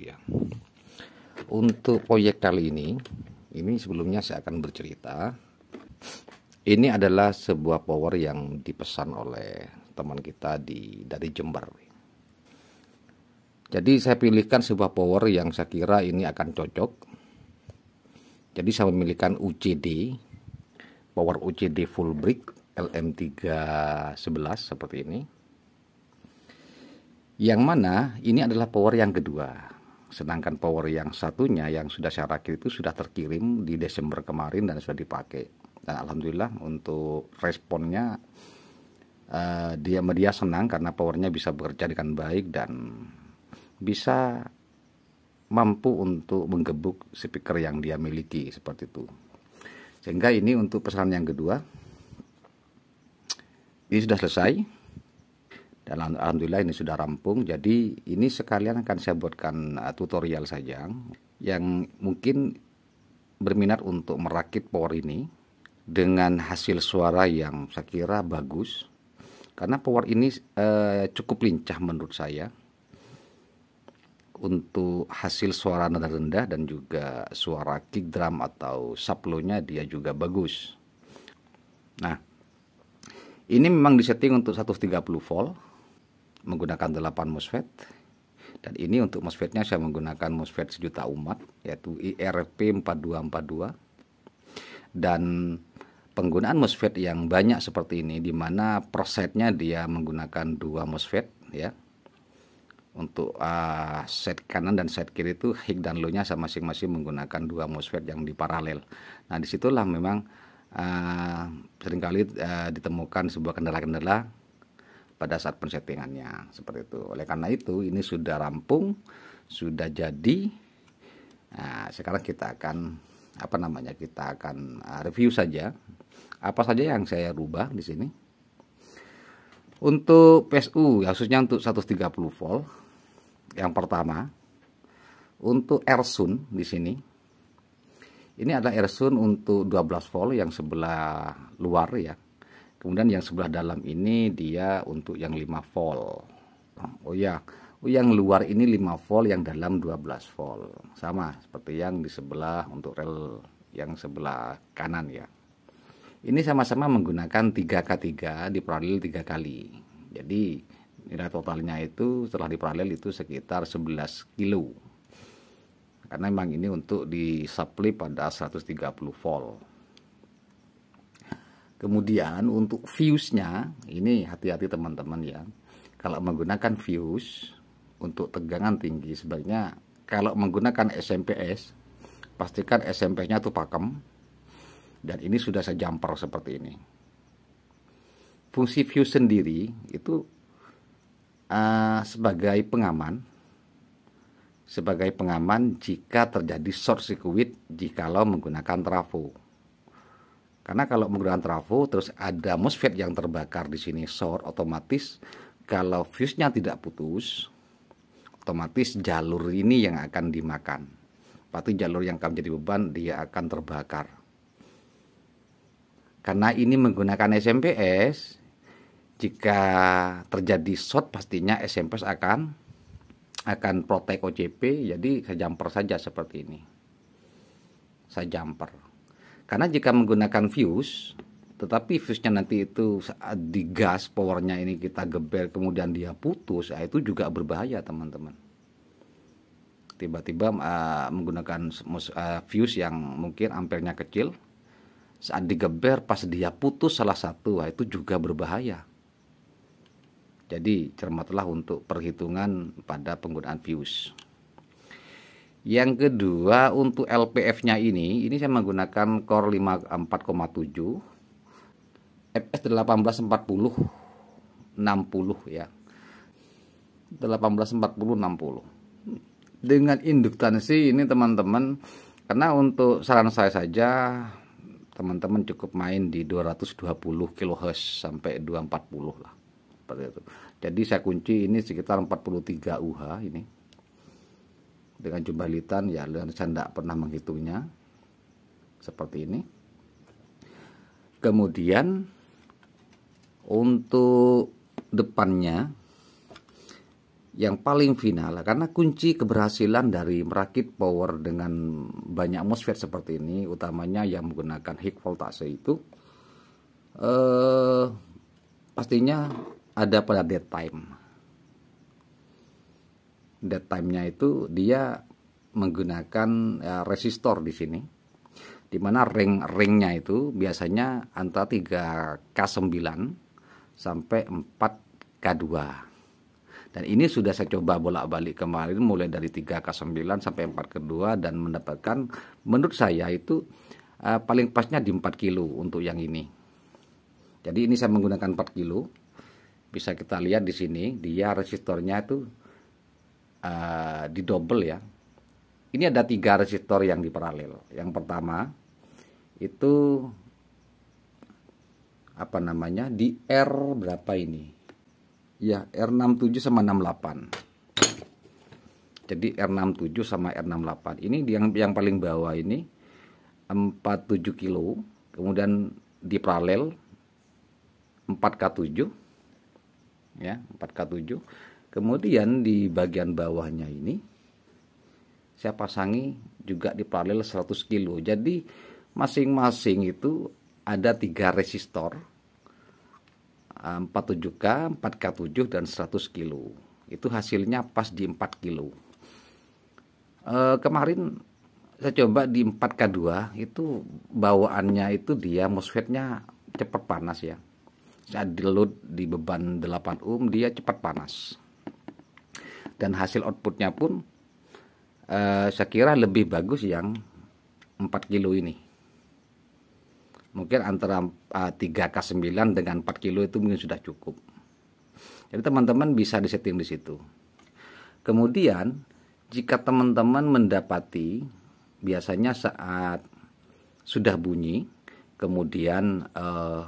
ya. Untuk proyek kali ini, ini sebelumnya saya akan bercerita. Ini adalah sebuah power yang dipesan oleh teman kita di dari Jember. Jadi saya pilihkan sebuah power yang saya kira ini akan cocok. Jadi saya memilihkan UCD, power UCD full brick LM311 seperti ini. Yang mana ini adalah power yang kedua. Sedangkan power yang satunya yang sudah saya rakit itu sudah terkirim di Desember kemarin dan sudah dipakai. Dan alhamdulillah untuk responnya uh, dia media senang karena powernya bisa bekerja dengan baik dan bisa mampu untuk menggebuk speaker yang dia miliki seperti itu. Sehingga ini untuk pesan yang kedua. Ini sudah selesai dan alhamdulillah ini sudah rampung jadi ini sekalian akan saya buatkan uh, tutorial saja yang mungkin berminat untuk merakit power ini dengan hasil suara yang saya kira bagus karena power ini eh, cukup lincah menurut saya untuk hasil suara nada rendah dan juga suara kick drum atau saplonya dia juga bagus. Nah, ini memang disetting untuk 130 volt menggunakan 8 MOSFET dan ini untuk MOSFETnya saya menggunakan MOSFET sejuta umat yaitu IRP4242 dan penggunaan MOSFET yang banyak seperti ini di mana persetnya dia menggunakan dua MOSFET ya untuk uh, set kanan dan set kiri itu hik dan low-nya sama masing-masing menggunakan dua MOSFET yang di paralel Nah, disitulah memang uh, seringkali uh, ditemukan sebuah kendala-kendala pada saat pensettingannya seperti itu. Oleh karena itu ini sudah rampung, sudah jadi. Nah, sekarang kita akan apa namanya? Kita akan ah, review saja apa saja yang saya rubah di sini. Untuk PSU ya khususnya untuk 130 volt yang pertama untuk Ersun di sini ini adalah Ersun untuk 12 volt yang sebelah luar ya Kemudian yang sebelah dalam ini dia untuk yang 5 volt. Oh ya, yang luar ini 5 volt, yang dalam 12 volt. Sama seperti yang di sebelah untuk rel yang sebelah kanan ya. Ini sama-sama menggunakan 3K3 di paralel 3 kali. Jadi nilai totalnya itu setelah di paralel itu sekitar 11 kilo. Karena memang ini untuk disuplai pada 130 volt. Kemudian untuk fuse-nya, ini hati-hati teman-teman ya. Kalau menggunakan fuse untuk tegangan tinggi sebaiknya kalau menggunakan SMPS pastikan SMP-nya tuh pakem. Dan ini sudah saya jumper seperti ini. Fungsi fuse sendiri itu uh, sebagai pengaman sebagai pengaman jika terjadi short circuit jikalau menggunakan trafo. Karena kalau menggunakan trafo terus ada MOSFET yang terbakar di sini short otomatis kalau fuse-nya tidak putus otomatis jalur ini yang akan dimakan. Pasti jalur yang akan menjadi beban dia akan terbakar. Karena ini menggunakan SMPS jika terjadi short pastinya SMPS akan akan protek OCP jadi saya jumper saja seperti ini. Saya jumper. Karena jika menggunakan fuse, tetapi fuse-nya nanti itu saat digas powernya ini kita geber kemudian dia putus, ya itu juga berbahaya teman-teman. Tiba-tiba ah, menggunakan ah, fuse yang mungkin ampernya kecil, saat digeber pas dia putus salah satu, ya itu juga berbahaya. Jadi cermatlah untuk perhitungan pada penggunaan fuse. Yang kedua untuk LPF-nya ini, ini saya menggunakan core 54,7 FS 1840 60 ya. 1840 60. Dengan induktansi ini teman-teman karena untuk saran saya saja teman-teman cukup main di 220 kHz sampai 240 lah seperti itu. Jadi saya kunci ini sekitar 43 UH ini dengan jumlah litan ya saya tidak pernah menghitungnya seperti ini kemudian untuk depannya yang paling final karena kunci keberhasilan dari merakit power dengan banyak MOSFET seperti ini utamanya yang menggunakan high voltase itu eh, pastinya ada pada dead time dead time-nya itu dia menggunakan ya, resistor di sini di mana ring-ringnya itu biasanya antara 3K9 sampai 4K2 dan ini sudah saya coba bolak-balik kemarin mulai dari 3K9 sampai 4K2 dan mendapatkan menurut saya itu uh, paling pasnya di 4 kilo untuk yang ini jadi ini saya menggunakan 4 kilo bisa kita lihat di sini dia resistornya itu uh, double ya. Ini ada tiga resistor yang diparalel. Yang pertama itu apa namanya di R berapa ini? Ya R67 sama 68. Jadi R67 sama R68. Ini yang yang paling bawah ini 47 kilo, kemudian di paralel 4K7 ya, 4K7 Kemudian di bagian bawahnya ini saya pasangi juga di paralel 100 kilo. Jadi masing-masing itu ada tiga resistor 47K, eh, 4K7 dan 100 kilo. Itu hasilnya pas di 4 kilo. E, kemarin saya coba di 4K2 itu bawaannya itu dia MOSFETnya cepat panas ya. Saya di load di beban 8 ohm dia cepat panas dan hasil outputnya pun eh, saya kira lebih bagus yang 4 kilo ini mungkin antara eh, 3K9 dengan 4 kilo itu mungkin sudah cukup jadi teman-teman bisa disetting di situ kemudian jika teman-teman mendapati biasanya saat sudah bunyi kemudian eh,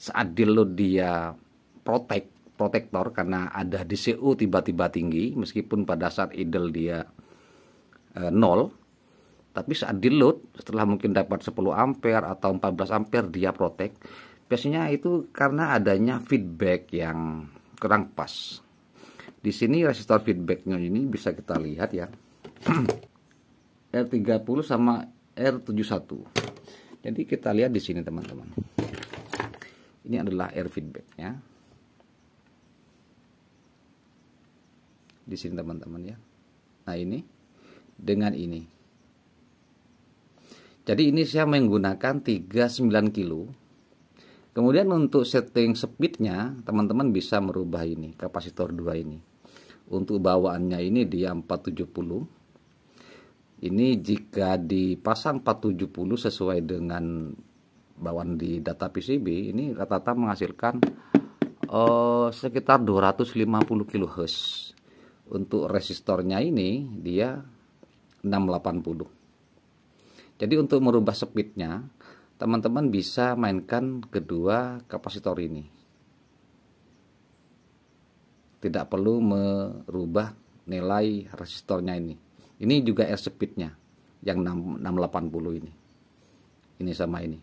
saat di dia protect protektor karena ada DCU tiba-tiba tinggi meskipun pada saat idle dia e, nol tapi saat di load setelah mungkin dapat 10 ampere atau 14 ampere dia protek biasanya itu karena adanya feedback yang kurang pas di sini resistor feedbacknya ini bisa kita lihat ya R30 sama R71 jadi kita lihat di sini teman-teman ini adalah air feedback ya di sini teman-teman ya nah ini dengan ini jadi ini saya menggunakan 39 kilo kemudian untuk setting speednya teman-teman bisa merubah ini kapasitor 2 ini untuk bawaannya ini dia 470 ini jika dipasang 470 sesuai dengan bawaan di data PCB ini rata-rata menghasilkan uh, sekitar 250 kHz untuk resistornya ini dia 680 jadi untuk merubah speednya teman-teman bisa mainkan kedua kapasitor ini tidak perlu merubah nilai resistornya ini ini juga air speednya yang 680 ini ini sama ini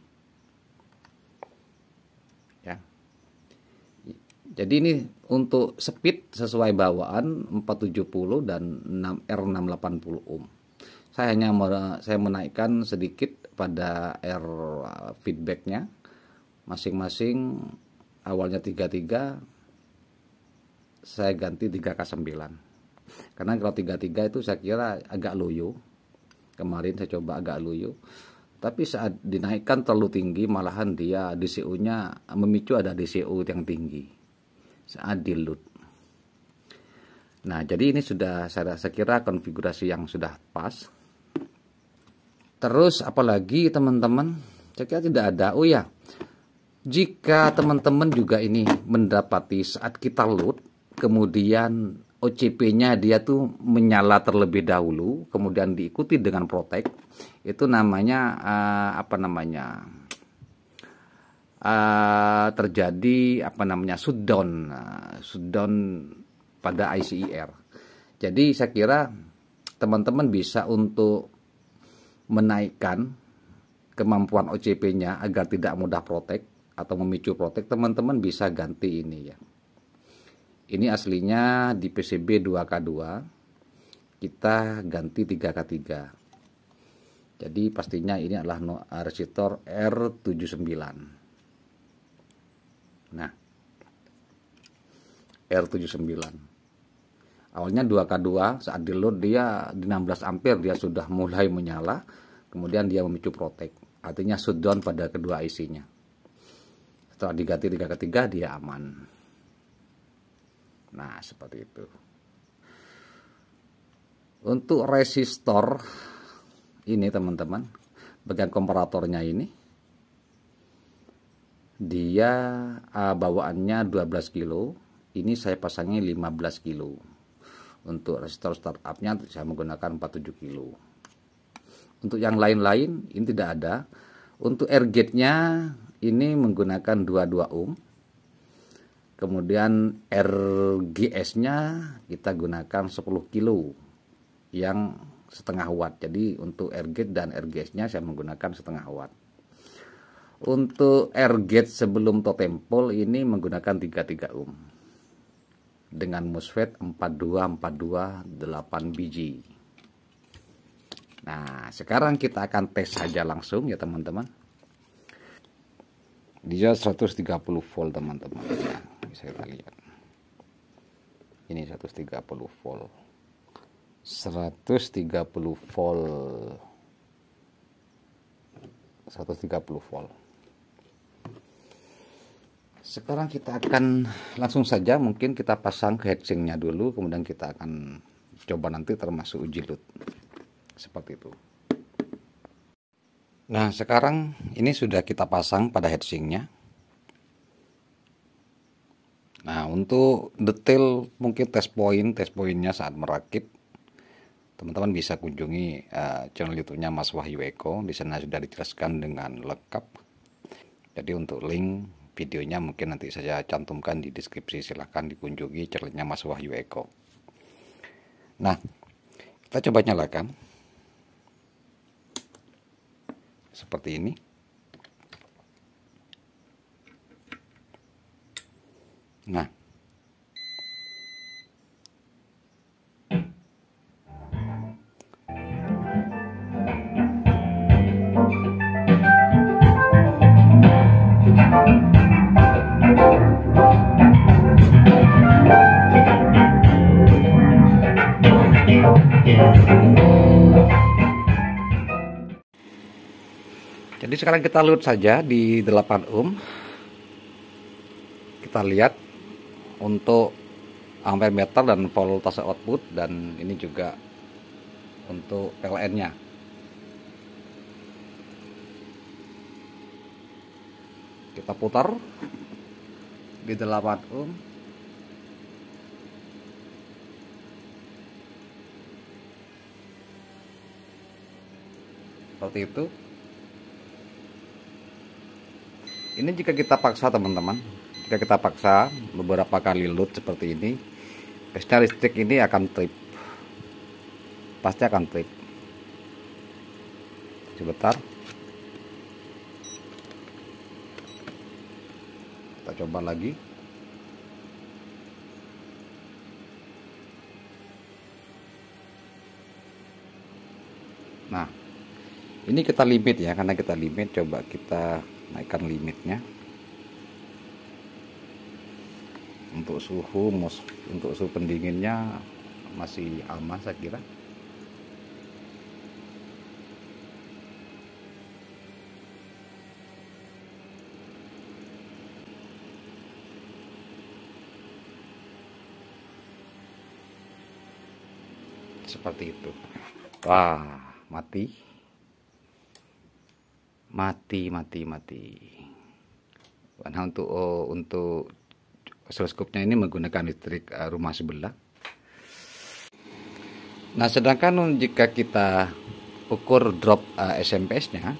Jadi ini untuk speed sesuai bawaan 470 dan 6 R680 ohm. Saya hanya saya menaikkan sedikit pada R uh, feedbacknya masing-masing awalnya 33 saya ganti 3K9 karena kalau 33 itu saya kira agak loyo kemarin saya coba agak loyo tapi saat dinaikkan terlalu tinggi malahan dia DCU nya memicu ada DCU yang tinggi seadil loot. nah jadi ini sudah saya, sekira kira konfigurasi yang sudah pas terus apalagi teman-teman cek kira tidak ada oh ya jika teman-teman juga ini mendapati saat kita load kemudian OCP-nya dia tuh menyala terlebih dahulu kemudian diikuti dengan protect itu namanya uh, apa namanya Eh, terjadi apa namanya shutdown uh, eh, shutdown pada ICIR. E Jadi saya kira teman-teman bisa untuk menaikkan kemampuan OCP-nya agar tidak mudah protek atau memicu protek, teman-teman bisa ganti ini ya. Ini aslinya di PCB 2K2, kita ganti 3K3. Jadi pastinya ini adalah eh, resistor R79. Nah, R79. Awalnya 2K2 saat di load dia di 16 ampere dia sudah mulai menyala, kemudian dia memicu protek, artinya shutdown pada kedua IC-nya. Setelah diganti 3 ketiga dia aman. Nah, seperti itu. Untuk resistor ini teman-teman, bagian komparatornya ini dia uh, bawaannya 12 kilo ini saya pasangnya 15 kilo untuk resistor startupnya saya menggunakan 47 kilo untuk yang lain-lain ini tidak ada untuk air gate nya ini menggunakan 22 ohm kemudian RGS nya kita gunakan 10 kilo yang setengah watt jadi untuk air gate dan RGS nya saya menggunakan setengah watt untuk air gate sebelum totem pole ini menggunakan 33 ohm dengan MOSFET 42428 biji. Nah, sekarang kita akan tes saja langsung ya teman-teman. Dia 130 volt teman-teman. Ya, bisa kita lihat. Ini 130 volt. 130 volt. 130 volt sekarang kita akan langsung saja mungkin kita pasang ke hatchingnya dulu kemudian kita akan coba nanti termasuk uji lut seperti itu nah sekarang ini sudah kita pasang pada hatchingnya nah untuk detail mungkin test point test pointnya saat merakit teman-teman bisa kunjungi uh, channel youtube-nya Mas Wahyu Eko di sana sudah dijelaskan dengan lengkap jadi untuk link videonya mungkin nanti saya cantumkan di deskripsi silahkan dikunjungi channelnya Mas Wahyu Eko nah kita coba nyalakan seperti ini nah Jadi sekarang kita load saja di 8 ohm. Kita lihat untuk ampere meter dan voltase output dan ini juga untuk PLN-nya. Kita putar di 8 ohm. Seperti itu. ini jika kita paksa teman-teman jika kita paksa beberapa kali load seperti ini pasti listrik ini akan trip pasti akan trip sebentar kita coba lagi nah ini kita limit ya karena kita limit coba kita naikkan limitnya untuk suhu untuk suhu pendinginnya masih aman saya kira seperti itu wah mati mati mati mati karena untuk oh, untuk oscilloskopnya ini menggunakan listrik eh, rumah sebelah nah sedangkan jika kita ukur drop uh, eh, smps nya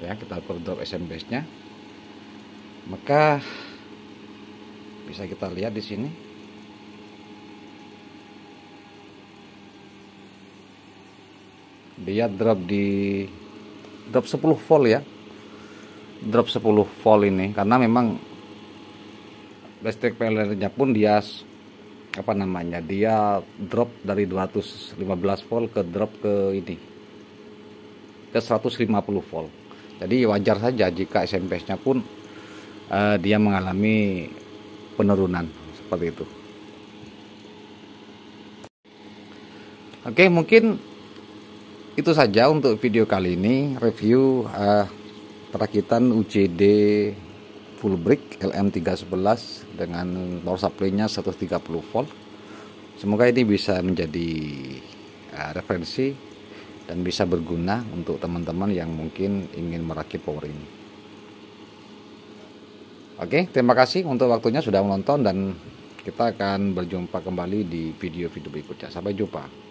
ya kita ukur drop sms nya maka bisa kita lihat di sini dia drop di drop 10 volt ya drop 10 volt ini karena memang listrik nya pun dia apa namanya dia drop dari 215 volt ke drop ke ini ke 150 volt jadi wajar saja jika SMP nya pun uh, dia mengalami penurunan seperti itu oke mungkin itu saja untuk video kali ini review uh, perakitan UJD full brick LM311 dengan power supply-nya 130 volt. Semoga ini bisa menjadi uh, referensi dan bisa berguna untuk teman-teman yang mungkin ingin merakit power ini. Oke, terima kasih untuk waktunya sudah menonton dan kita akan berjumpa kembali di video-video berikutnya. Sampai jumpa.